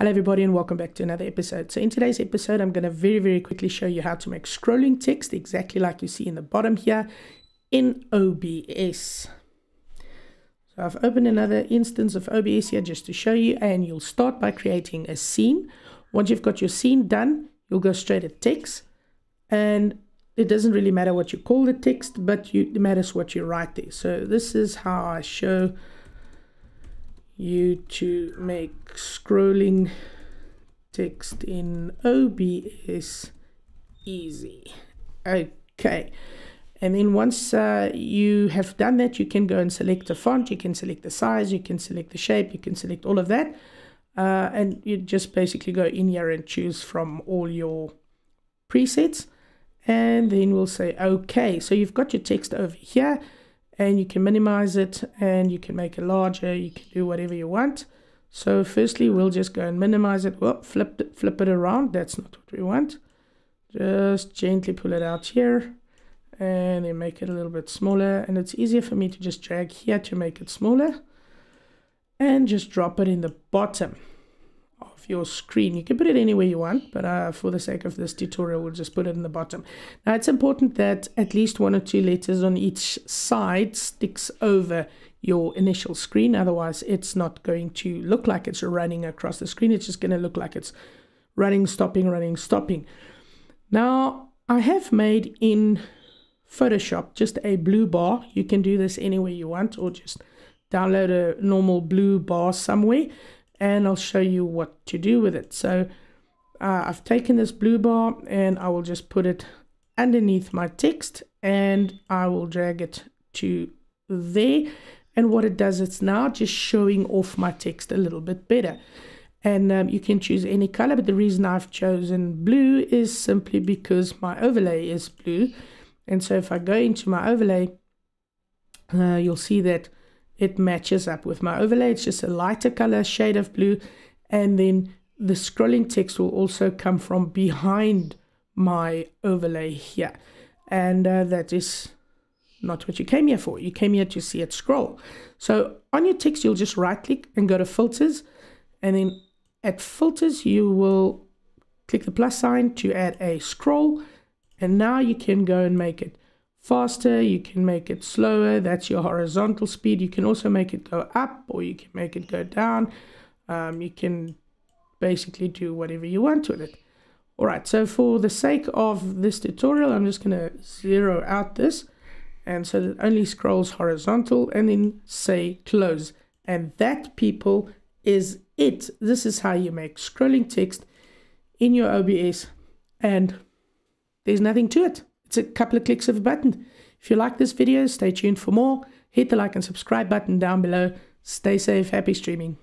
Hello everybody and welcome back to another episode. So in today's episode, I'm going to very, very quickly show you how to make scrolling text exactly like you see in the bottom here in OBS. So I've opened another instance of OBS here just to show you and you'll start by creating a scene. Once you've got your scene done, you'll go straight at text and it doesn't really matter what you call the text, but you, it matters what you write there. So this is how I show you to make scrolling text in OBS easy. Okay. And then once uh, you have done that, you can go and select the font, you can select the size, you can select the shape, you can select all of that. Uh, and you just basically go in here and choose from all your presets. And then we'll say, okay, so you've got your text over here and you can minimize it and you can make it larger you can do whatever you want so firstly we'll just go and minimize it well flip it flip it around that's not what we want just gently pull it out here and then make it a little bit smaller and it's easier for me to just drag here to make it smaller and just drop it in the bottom of your screen. You can put it anywhere you want, but uh, for the sake of this tutorial, we'll just put it in the bottom. Now it's important that at least one or two letters on each side sticks over your initial screen. Otherwise, it's not going to look like it's running across the screen. It's just going to look like it's running, stopping, running, stopping. Now, I have made in Photoshop just a blue bar. You can do this anywhere you want or just download a normal blue bar somewhere and I'll show you what to do with it. So uh, I've taken this blue bar and I will just put it underneath my text and I will drag it to there. And what it does, it's now just showing off my text a little bit better. And um, you can choose any color, but the reason I've chosen blue is simply because my overlay is blue. And so if I go into my overlay, uh, you'll see that it matches up with my overlay. It's just a lighter color, shade of blue, and then the scrolling text will also come from behind my overlay here. And uh, that is not what you came here for. You came here to see it scroll. So on your text, you'll just right click and go to filters. And then at filters, you will click the plus sign to add a scroll. And now you can go and make it faster, you can make it slower, that's your horizontal speed. You can also make it go up or you can make it go down. Um, you can basically do whatever you want with it. All right, so for the sake of this tutorial, I'm just gonna zero out this and so that only scrolls horizontal and then say close. And that people is it. This is how you make scrolling text in your OBS and there's nothing to it. It's a couple of clicks of a button. If you like this video, stay tuned for more. Hit the like and subscribe button down below. Stay safe, happy streaming.